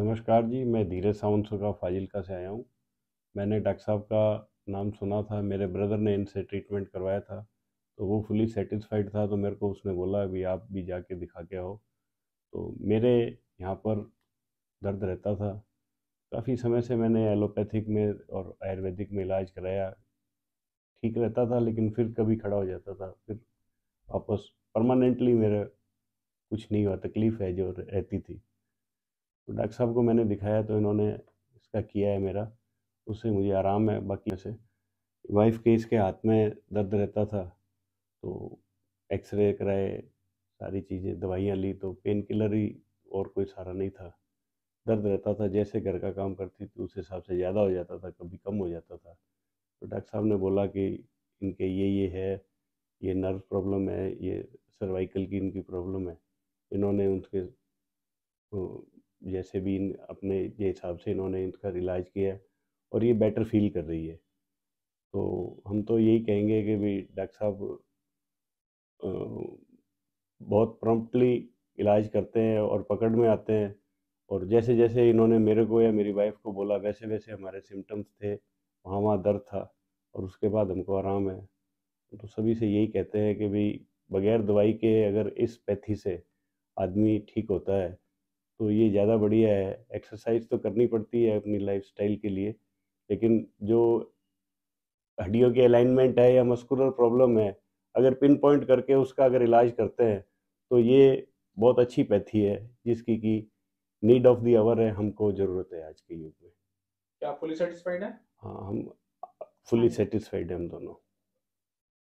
नमस्कार जी मैं धीरज सावंत का फाजिलका से आया हूँ मैंने डॉक्टर साहब का नाम सुना था मेरे ब्रदर ने इनसे ट्रीटमेंट करवाया था तो वो फुली सेटिस्फाइड था तो मेरे को उसने बोला अभी आप भी जाके दिखा के आओ तो मेरे यहाँ पर दर्द रहता था काफ़ी समय से मैंने एलोपैथिक में और आयुर्वेदिक में इलाज कराया ठीक रहता था लेकिन फिर कभी खड़ा हो जाता था फिर वापस परमानेंटली मेरा कुछ नहीं हुआ तकलीफ़ है जो रहती थी तो डॉक्टर साहब को मैंने दिखाया तो इन्होंने इसका किया है मेरा उससे मुझे आराम है बाकी से वाइफ के इसके हाथ में दर्द रहता था तो एक्सरे कराए सारी चीज़ें दवाइयाँ ली तो पेन किलर ही और कोई सारा नहीं था दर्द रहता था जैसे घर का काम करती थी उस हिसाब से ज़्यादा हो जाता था कभी कम हो जाता था तो डॉक्टर साहब ने बोला कि इनके ये ये है ये नर्व प्रॉब्लम है ये सर्वाइकल की इनकी प्रॉब्लम है इन्होंने उनके जैसे भी इन अपने के हिसाब से इन्होंने इनका इलाज किया और ये बेटर फील कर रही है तो हम तो यही कहेंगे कि भाई डॉक्टर साहब बहुत प्रम्प्टली इलाज करते हैं और पकड़ में आते हैं और जैसे जैसे इन्होंने मेरे को या मेरी वाइफ को बोला वैसे वैसे हमारे सिम्टम्स थे वहाँ वहाँ दर्द था और उसके बाद हमको आराम है तो सभी से यही कहते हैं कि भाई बगैर दवाई के अगर इस पैथी से आदमी ठीक होता है तो ये ज़्यादा बढ़िया है एक्सरसाइज तो करनी पड़ती है अपनी लाइफ के लिए लेकिन जो हड्डियों के अलाइनमेंट है या मस्कुलर प्रॉब्लम है अगर पिन पॉइंट करके उसका अगर इलाज करते हैं तो ये बहुत अच्छी पैथी है जिसकी की नीड ऑफ दी आवर है हमको ज़रूरत है आज के युग में क्या फुली सेटिस्फाइड है हाँ हम फुली सेटिस्फाइड है हम दोनों